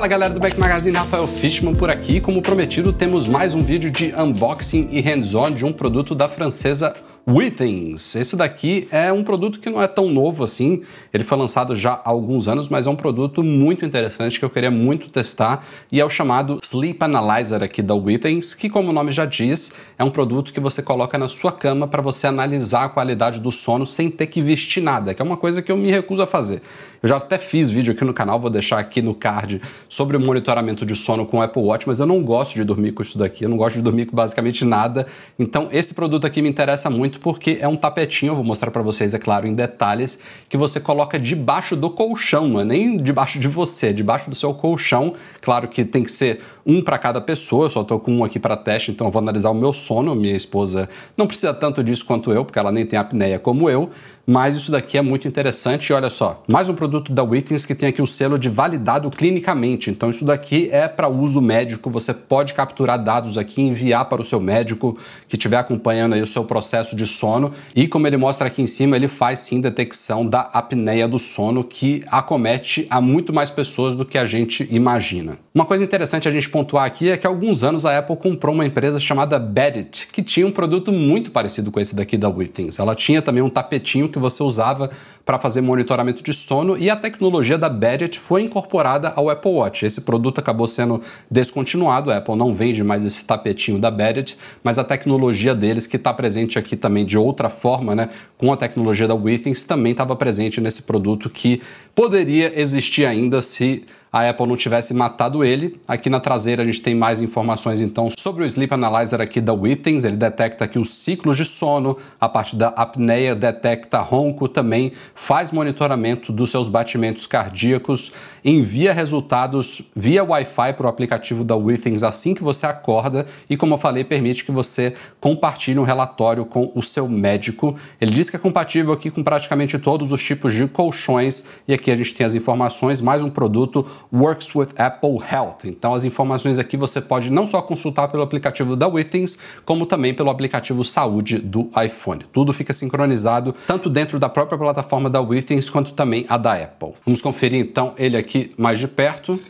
Fala galera do Back Magazine, Rafael Fishman por aqui. Como prometido, temos mais um vídeo de unboxing e hands-on de um produto da francesa Withings. Esse daqui é um produto que não é tão novo assim, ele foi lançado já há alguns anos, mas é um produto muito interessante que eu queria muito testar e é o chamado Sleep Analyzer aqui da Withings, que como o nome já diz, é um produto que você coloca na sua cama para você analisar a qualidade do sono sem ter que vestir nada, que é uma coisa que eu me recuso a fazer. Eu já até fiz vídeo aqui no canal, vou deixar aqui no card sobre o monitoramento de sono com o Apple Watch, mas eu não gosto de dormir com isso daqui, eu não gosto de dormir com basicamente nada. Então esse produto aqui me interessa muito muito porque é um tapetinho, eu vou mostrar para vocês, é claro, em detalhes, que você coloca debaixo do colchão, não é nem debaixo de você, é debaixo do seu colchão. Claro que tem que ser um para cada pessoa, eu só estou com um aqui para teste, então eu vou analisar o meu sono. Minha esposa não precisa tanto disso quanto eu, porque ela nem tem apneia como eu, mas isso daqui é muito interessante. E olha só, mais um produto da Withings que tem aqui o selo de validado clinicamente. Então isso daqui é para uso médico, você pode capturar dados aqui, enviar para o seu médico que estiver acompanhando aí o seu processo de sono. E como ele mostra aqui em cima, ele faz sim detecção da apneia do sono que acomete a muito mais pessoas do que a gente imagina. Uma coisa interessante a gente pontuar aqui é que há alguns anos a Apple comprou uma empresa chamada Bedit, que tinha um produto muito parecido com esse daqui da Withings. Ela tinha também um tapetinho que você usava para fazer monitoramento de sono e a tecnologia da Badget foi incorporada ao Apple Watch. Esse produto acabou sendo descontinuado, a Apple não vende mais esse tapetinho da Badget, mas a tecnologia deles que está presente aqui também de outra forma, né, com a tecnologia da Withings também estava presente nesse produto que poderia existir ainda se a Apple não tivesse matado ele. Aqui na traseira a gente tem mais informações então sobre o Sleep Analyzer aqui da Withings, ele detecta aqui os ciclos de sono, a parte da apneia, detecta ronco também, faz monitoramento dos seus batimentos cardíacos, envia resultados via Wi-Fi para o aplicativo da Withings assim que você acorda e como eu falei, permite que você compartilhe um relatório com o seu médico. Ele diz que é compatível aqui com praticamente todos os tipos de colchões e aqui Aqui a gente tem as informações, mais um produto Works with Apple Health. Então as informações aqui você pode não só consultar pelo aplicativo da Withings, como também pelo aplicativo Saúde do iPhone. Tudo fica sincronizado tanto dentro da própria plataforma da Withings quanto também a da Apple. Vamos conferir então ele aqui mais de perto.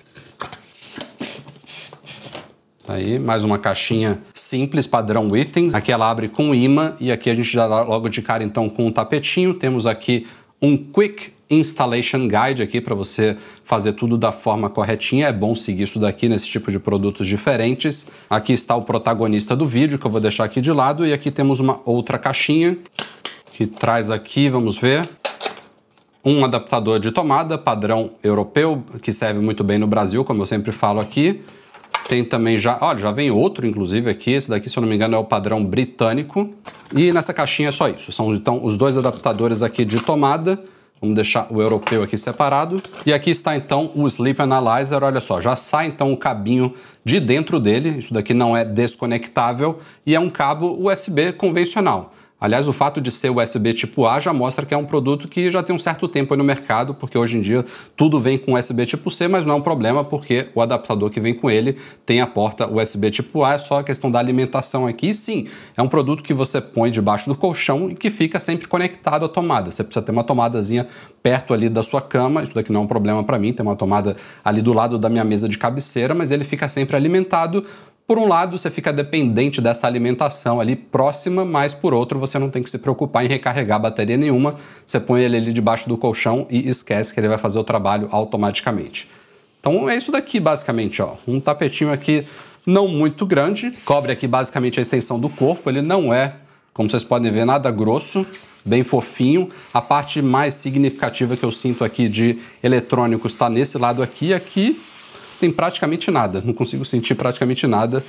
Aí, mais uma caixinha simples, padrão Withings Aqui ela abre com imã e aqui a gente já dá logo de cara então com um tapetinho. Temos aqui um Quick Installation Guide aqui para você fazer tudo da forma corretinha. É bom seguir isso daqui nesse tipo de produtos diferentes. Aqui está o protagonista do vídeo, que eu vou deixar aqui de lado. E aqui temos uma outra caixinha que traz aqui, vamos ver, um adaptador de tomada padrão europeu, que serve muito bem no Brasil, como eu sempre falo aqui. Tem também já, olha, já vem outro inclusive aqui, esse daqui se eu não me engano é o padrão britânico. E nessa caixinha é só isso, são então os dois adaptadores aqui de tomada Vamos deixar o europeu aqui separado. E aqui está então o Sleep Analyzer. Olha só, já sai então o cabinho de dentro dele. Isso daqui não é desconectável e é um cabo USB convencional. Aliás, o fato de ser USB tipo A já mostra que é um produto que já tem um certo tempo no mercado, porque hoje em dia tudo vem com USB tipo C, mas não é um problema porque o adaptador que vem com ele tem a porta USB tipo A, é só a questão da alimentação aqui. E sim, é um produto que você põe debaixo do colchão e que fica sempre conectado à tomada. Você precisa ter uma tomadazinha perto ali da sua cama, isso daqui não é um problema para mim, tem uma tomada ali do lado da minha mesa de cabeceira, mas ele fica sempre alimentado por um lado, você fica dependente dessa alimentação ali próxima, mas por outro, você não tem que se preocupar em recarregar bateria nenhuma. Você põe ele ali debaixo do colchão e esquece que ele vai fazer o trabalho automaticamente. Então é isso daqui basicamente, ó. Um tapetinho aqui não muito grande, cobre aqui basicamente a extensão do corpo, ele não é, como vocês podem ver, nada grosso, bem fofinho. A parte mais significativa que eu sinto aqui de eletrônico está nesse lado aqui, aqui tem praticamente nada. Não consigo sentir praticamente nada.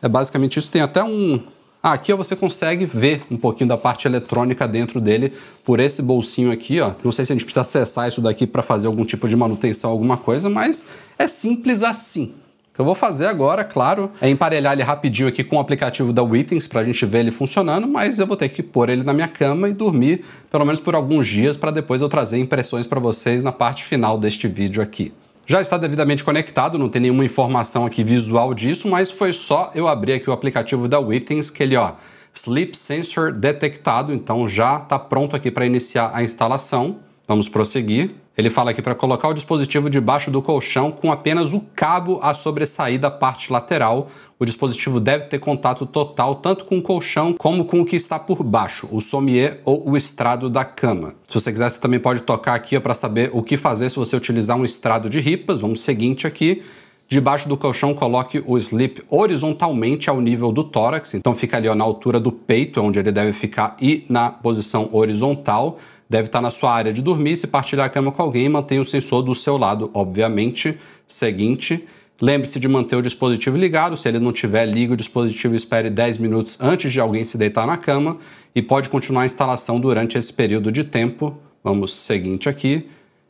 É basicamente isso. Tem até um. Ah, aqui você consegue ver um pouquinho da parte eletrônica dentro dele por esse bolsinho aqui, ó. Não sei se a gente precisa acessar isso daqui para fazer algum tipo de manutenção, alguma coisa, mas é simples assim. O que eu vou fazer agora, claro, é emparelhar ele rapidinho aqui com o aplicativo da Withings para a gente ver ele funcionando, mas eu vou ter que pôr ele na minha cama e dormir pelo menos por alguns dias para depois eu trazer impressões para vocês na parte final deste vídeo aqui. Já está devidamente conectado, não tem nenhuma informação aqui visual disso, mas foi só eu abrir aqui o aplicativo da Withings que ele, ó, Sleep Sensor detectado, então já está pronto aqui para iniciar a instalação. Vamos prosseguir. Ele fala aqui para colocar o dispositivo debaixo do colchão com apenas o cabo a sobressair da parte lateral. O dispositivo deve ter contato total tanto com o colchão como com o que está por baixo, o sommier ou o estrado da cama. Se você quiser, você também pode tocar aqui para saber o que fazer se você utilizar um estrado de ripas. Vamos seguinte aqui. Debaixo do colchão, coloque o slip horizontalmente ao nível do tórax, então fica ali ó, na altura do peito, é onde ele deve ficar, e na posição horizontal deve estar na sua área de dormir. Se partilhar a cama com alguém, mantenha o sensor do seu lado, obviamente. Seguinte. Lembre-se de manter o dispositivo ligado. Se ele não tiver, ligue o dispositivo e espere 10 minutos antes de alguém se deitar na cama e pode continuar a instalação durante esse período de tempo. Vamos seguinte aqui.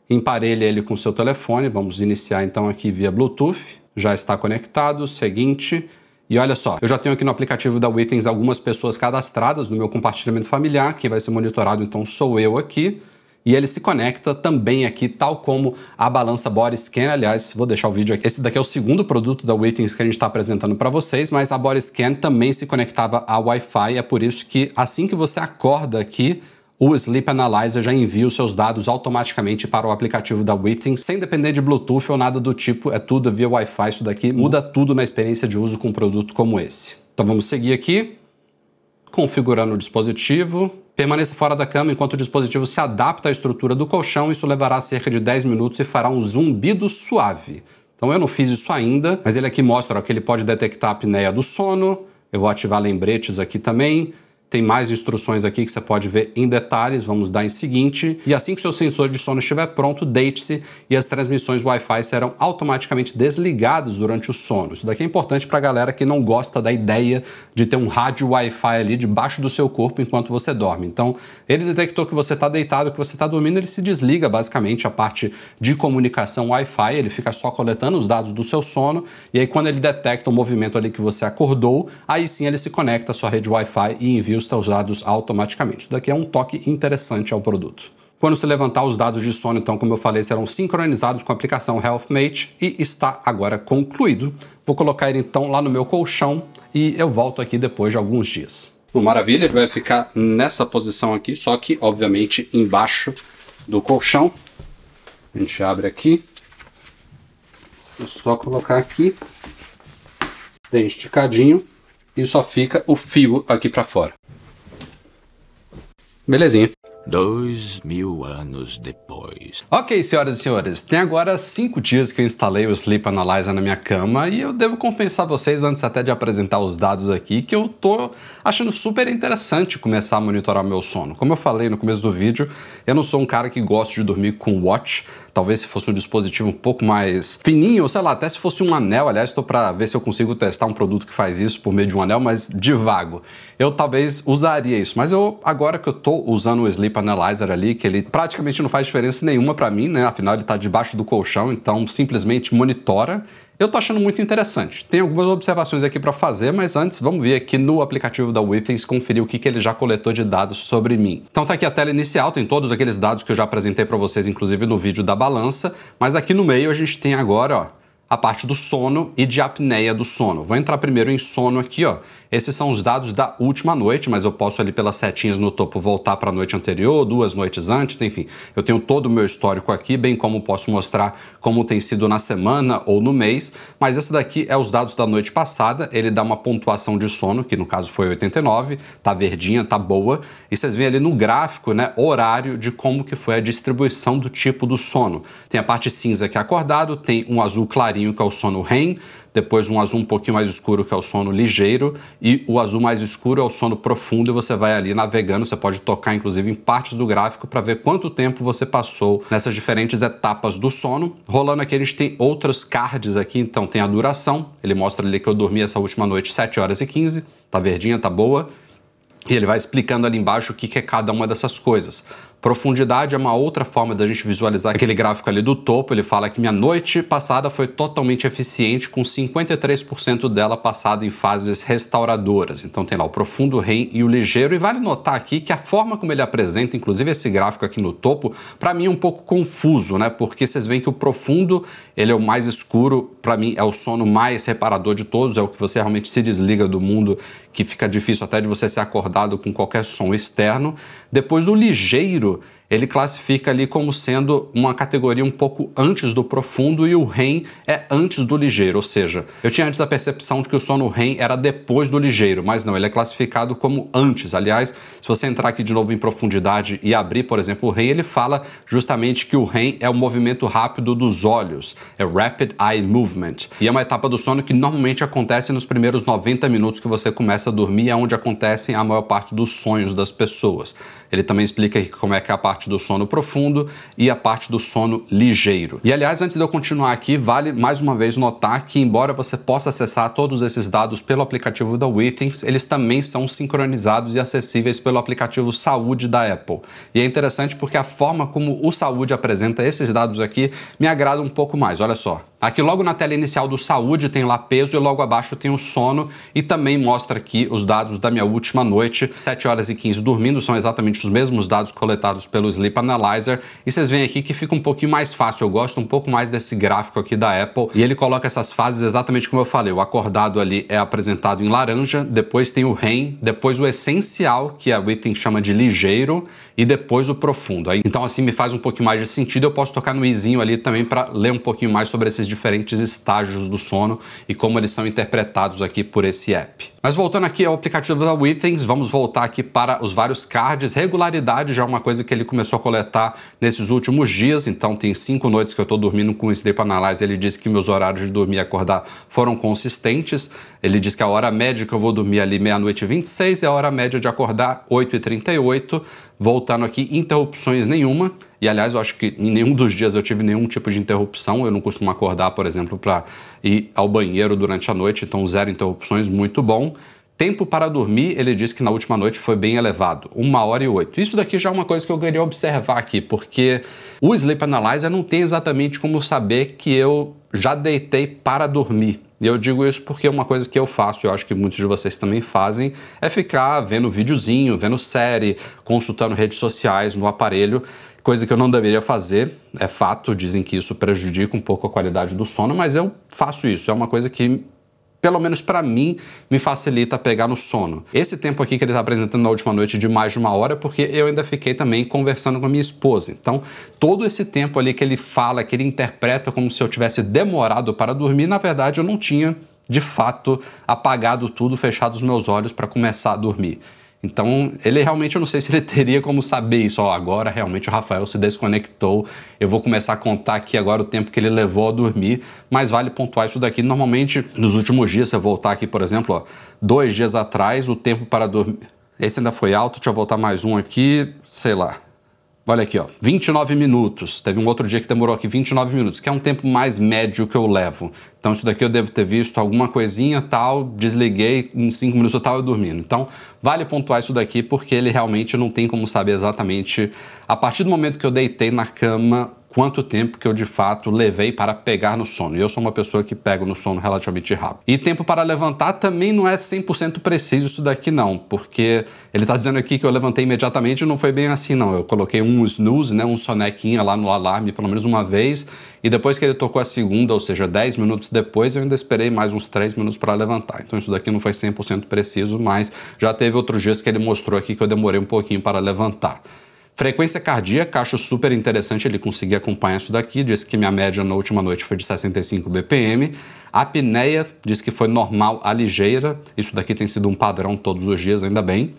Emparelhe ele com seu telefone. Vamos iniciar então aqui via Bluetooth. Já está conectado. Seguinte. E olha só, eu já tenho aqui no aplicativo da Withings algumas pessoas cadastradas no meu compartilhamento familiar, que vai ser monitorado então sou eu aqui, e ele se conecta também aqui, tal como a balança Body Scan. Aliás, vou deixar o vídeo aqui. Esse daqui é o segundo produto da Withings que a gente está apresentando para vocês, mas a Body Scan também se conectava a Wi-Fi, é por isso que assim que você acorda aqui, o Sleep Analyzer já envia os seus dados automaticamente para o aplicativo da Within, sem depender de Bluetooth ou nada do tipo, é tudo via Wi-Fi, isso daqui muda tudo na experiência de uso com um produto como esse. Então vamos seguir aqui, configurando o dispositivo, Permaneça fora da cama enquanto o dispositivo se adapta à estrutura do colchão, isso levará cerca de 10 minutos e fará um zumbido suave. Então eu não fiz isso ainda, mas ele aqui mostra ó, que ele pode detectar a apneia do sono, eu vou ativar lembretes aqui também, tem mais instruções aqui que você pode ver em detalhes, vamos dar em seguinte. E assim que o seu sensor de sono estiver pronto, deite-se e as transmissões Wi-Fi serão automaticamente desligadas durante o sono. Isso daqui é importante para a galera que não gosta da ideia de ter um rádio Wi-Fi ali debaixo do seu corpo enquanto você dorme. Então, ele detectou que você está deitado, que você está dormindo, ele se desliga basicamente a parte de comunicação Wi-Fi, ele fica só coletando os dados do seu sono e aí quando ele detecta o movimento ali que você acordou, aí sim ele se conecta à sua rede Wi-Fi e envia ajusta os dados automaticamente. Isso daqui é um toque interessante ao produto. Quando se levantar os dados de sono, então, como eu falei, serão sincronizados com a aplicação HealthMate e está agora concluído. Vou colocar ele então lá no meu colchão e eu volto aqui depois de alguns dias. Maravilha, ele vai ficar nessa posição aqui, só que obviamente embaixo do colchão. A gente abre aqui. Vou só colocar aqui. Bem esticadinho. E só fica o fio aqui para fora. Belezinha. Dois mil anos depois. Ok, senhoras e senhores, tem agora cinco dias que eu instalei o Sleep Analyzer na minha cama e eu devo compensar vocês antes até de apresentar os dados aqui que eu tô achando super interessante começar a monitorar meu sono. Como eu falei no começo do vídeo, eu não sou um cara que gosta de dormir com watch, talvez se fosse um dispositivo um pouco mais fininho, ou sei lá, até se fosse um anel, aliás, estou para ver se eu consigo testar um produto que faz isso por meio de um anel, mas de vago. Eu talvez usaria isso, mas eu agora que eu estou usando o Sleep Analyzer ali, que ele praticamente não faz diferença nenhuma para mim, né? Afinal ele está debaixo do colchão, então simplesmente monitora eu tô achando muito interessante. Tem algumas observações aqui para fazer, mas antes vamos ver aqui no aplicativo da Withings conferir o que, que ele já coletou de dados sobre mim. Então tá aqui a tela inicial, tem todos aqueles dados que eu já apresentei para vocês, inclusive no vídeo da balança, mas aqui no meio a gente tem agora, ó, a parte do sono e de apneia do sono. Vou entrar primeiro em sono aqui, ó. Esses são os dados da última noite, mas eu posso ali pelas setinhas no topo voltar para a noite anterior, duas noites antes, enfim. Eu tenho todo o meu histórico aqui, bem como posso mostrar como tem sido na semana ou no mês, mas esse daqui é os dados da noite passada, ele dá uma pontuação de sono, que no caso foi 89, tá verdinha, tá boa, e vocês veem ali no gráfico, né, horário de como que foi a distribuição do tipo do sono. Tem a parte cinza que é acordado, tem um azul clarinho que é o sono REM, depois um azul um pouquinho mais escuro, que é o sono ligeiro, e o azul mais escuro é o sono profundo, e você vai ali navegando, você pode tocar inclusive em partes do gráfico para ver quanto tempo você passou nessas diferentes etapas do sono. Rolando aqui, a gente tem outros cards aqui, então tem a duração, ele mostra ali que eu dormi essa última noite 7 horas e 15, tá verdinha, tá boa. E ele vai explicando ali embaixo o que, que é cada uma dessas coisas. Profundidade é uma outra forma da gente visualizar aquele gráfico ali do topo. Ele fala que minha noite passada foi totalmente eficiente, com 53% dela passada em fases restauradoras. Então tem lá o profundo, o REM e o ligeiro. E vale notar aqui que a forma como ele apresenta, inclusive esse gráfico aqui no topo, para mim é um pouco confuso, né? Porque vocês veem que o profundo ele é o mais escuro, para mim é o sono mais reparador de todos, é o que você realmente se desliga do mundo que fica difícil até de você ser acordado com qualquer som externo. Depois o ligeiro, ele classifica ali como sendo uma categoria um pouco antes do profundo e o REM é antes do ligeiro, ou seja, eu tinha antes a percepção de que o sono REM era depois do ligeiro, mas não, ele é classificado como antes. Aliás, se você entrar aqui de novo em profundidade e abrir, por exemplo, o REM, ele fala justamente que o REM é o movimento rápido dos olhos, é Rapid Eye Movement, e é uma etapa do sono que normalmente acontece nos primeiros 90 minutos que você começa a dormir, é onde acontecem a maior parte dos sonhos das pessoas. Ele também explica como é que é a parte do sono profundo e a parte do sono ligeiro. E aliás, antes de eu continuar aqui, vale mais uma vez notar que embora você possa acessar todos esses dados pelo aplicativo da WeThings, eles também são sincronizados e acessíveis pelo aplicativo Saúde da Apple. E é interessante porque a forma como o Saúde apresenta esses dados aqui me agrada um pouco mais. Olha só. Aqui logo na tela inicial do saúde tem lá peso e logo abaixo tem o sono e também mostra aqui os dados da minha última noite, 7 horas e 15 dormindo, são exatamente os mesmos dados coletados pelo Sleep Analyzer e vocês veem aqui que fica um pouquinho mais fácil, eu gosto um pouco mais desse gráfico aqui da Apple e ele coloca essas fases exatamente como eu falei, o acordado ali é apresentado em laranja, depois tem o REM, depois o essencial, que a é Witten chama de ligeiro e depois o profundo. Então assim me faz um pouquinho mais de sentido, eu posso tocar no izinho ali também para ler um pouquinho mais sobre esses esses diferentes estágios do sono e como eles são interpretados aqui por esse app. Mas voltando aqui ao aplicativo da Withings, vamos voltar aqui para os vários cards. Regularidade já é uma coisa que ele começou a coletar nesses últimos dias, então tem cinco noites que eu estou dormindo com o Sleep Analyze, ele disse que meus horários de dormir e acordar foram consistentes. Ele diz que a hora média que eu vou dormir ali meia-noite e 26 e é a hora média de acordar 8h38, voltando aqui, interrupções nenhuma. E aliás, eu acho que em nenhum dos dias eu tive nenhum tipo de interrupção. Eu não costumo acordar, por exemplo, para ir ao banheiro durante a noite, então zero interrupções, muito bom. Tempo para dormir, ele disse que na última noite foi bem elevado, uma hora e oito Isso daqui já é uma coisa que eu queria observar aqui, porque o Sleep Analyzer não tem exatamente como saber que eu já deitei para dormir. E eu digo isso porque é uma coisa que eu faço, e eu acho que muitos de vocês também fazem, é ficar vendo videozinho, vendo série, consultando redes sociais no aparelho, coisa que eu não deveria fazer, é fato, dizem que isso prejudica um pouco a qualidade do sono, mas eu faço isso, é uma coisa que pelo menos para mim, me facilita pegar no sono. Esse tempo aqui que ele está apresentando na última noite de mais de uma hora, porque eu ainda fiquei também conversando com a minha esposa. Então, todo esse tempo ali que ele fala, que ele interpreta como se eu tivesse demorado para dormir, na verdade eu não tinha de fato apagado tudo, fechado os meus olhos para começar a dormir. Então, ele realmente, eu não sei se ele teria como saber isso. Ó, agora realmente o Rafael se desconectou. Eu vou começar a contar aqui agora o tempo que ele levou a dormir. Mas vale pontuar isso daqui. Normalmente, nos últimos dias, se eu voltar aqui, por exemplo, ó, dois dias atrás, o tempo para dormir. Esse ainda foi alto, deixa eu voltar mais um aqui, sei lá. Olha aqui, ó, 29 minutos. Teve um outro dia que demorou aqui 29 minutos, que é um tempo mais médio que eu levo. Então isso daqui eu devo ter visto alguma coisinha, tal, desliguei, em 5 minutos eu estava dormindo. Então vale pontuar isso daqui porque ele realmente não tem como saber exatamente a partir do momento que eu deitei na cama quanto tempo que eu de fato levei para pegar no sono. E eu sou uma pessoa que pego no sono relativamente rápido. E tempo para levantar também não é 100% preciso isso daqui não, porque ele está dizendo aqui que eu levantei imediatamente e não foi bem assim não. Eu coloquei um snooze, né, um sonequinha lá no alarme pelo menos uma vez e depois que ele tocou a segunda, ou seja, 10 minutos depois, eu ainda esperei mais uns 3 minutos para levantar. Então isso daqui não foi 100% preciso, mas já teve outros dias que ele mostrou aqui que eu demorei um pouquinho para levantar. Frequência cardíaca, acho super interessante ele conseguir acompanhar isso daqui. Disse que minha média na última noite foi de 65 BPM. apneia, disse que foi normal a ligeira. Isso daqui tem sido um padrão todos os dias, ainda bem.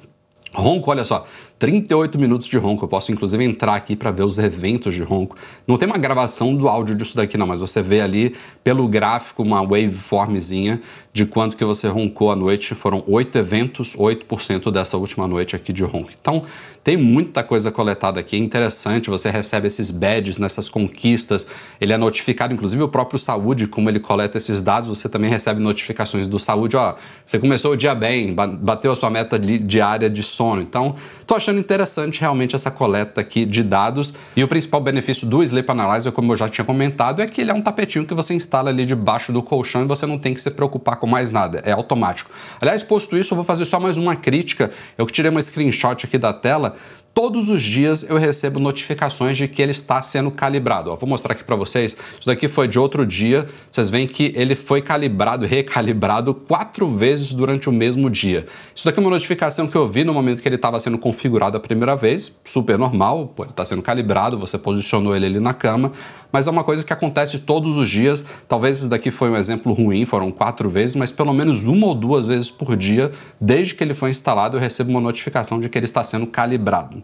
Ronco, olha só, 38 minutos de ronco. Eu posso inclusive entrar aqui para ver os eventos de ronco. Não tem uma gravação do áudio disso daqui não, mas você vê ali pelo gráfico uma waveformzinha de quanto que você roncou à noite. Foram 8 eventos, 8% dessa última noite aqui de ronco. Então, tem muita coisa coletada aqui, é interessante, você recebe esses badges nessas conquistas, ele é notificado, inclusive o próprio Saúde, como ele coleta esses dados, você também recebe notificações do Saúde, ó, você começou o dia bem, bateu a sua meta diária de sono. Então, tô achando achando interessante realmente essa coleta aqui de dados. E o principal benefício do Sleep Analyzer, como eu já tinha comentado, é que ele é um tapetinho que você instala ali debaixo do colchão e você não tem que se preocupar com mais nada, é automático. Aliás, posto isso, eu vou fazer só mais uma crítica. Eu tirei uma screenshot aqui da tela todos os dias eu recebo notificações de que ele está sendo calibrado. Ó, vou mostrar aqui para vocês. Isso daqui foi de outro dia. Vocês veem que ele foi calibrado, recalibrado quatro vezes durante o mesmo dia. Isso daqui é uma notificação que eu vi no momento que ele estava sendo configurado a primeira vez. Super normal, pô, ele está sendo calibrado, você posicionou ele ali na cama. Mas é uma coisa que acontece todos os dias. Talvez isso daqui foi um exemplo ruim, foram quatro vezes, mas pelo menos uma ou duas vezes por dia, desde que ele foi instalado, eu recebo uma notificação de que ele está sendo calibrado.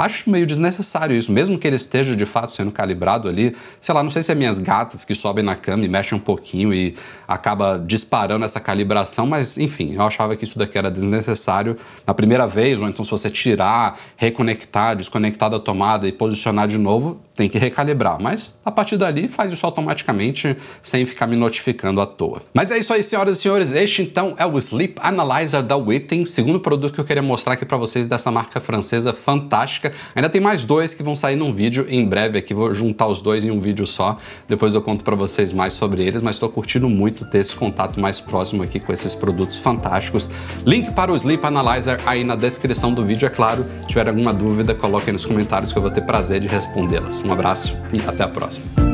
Acho meio desnecessário isso, mesmo que ele esteja de fato sendo calibrado ali. Sei lá, não sei se é minhas gatas que sobem na cama e mexem um pouquinho e acaba disparando essa calibração, mas enfim, eu achava que isso daqui era desnecessário na primeira vez, ou então se você tirar, reconectar, desconectar da tomada e posicionar de novo, tem que recalibrar. Mas a partir dali faz isso automaticamente sem ficar me notificando à toa. Mas é isso aí, senhoras e senhores. Este então é o Sleep Analyzer da Witten, segundo produto que eu queria mostrar aqui para vocês dessa marca francesa fantástica. Ainda tem mais dois que vão sair num vídeo em breve aqui, vou juntar os dois em um vídeo só. Depois eu conto para vocês mais sobre eles, mas estou curtindo muito ter esse contato mais próximo aqui com esses produtos fantásticos. Link para o Sleep Analyzer aí na descrição do vídeo, é claro. Se tiver alguma dúvida, coloquem nos comentários que eu vou ter prazer de respondê-las. Um abraço e até a próxima.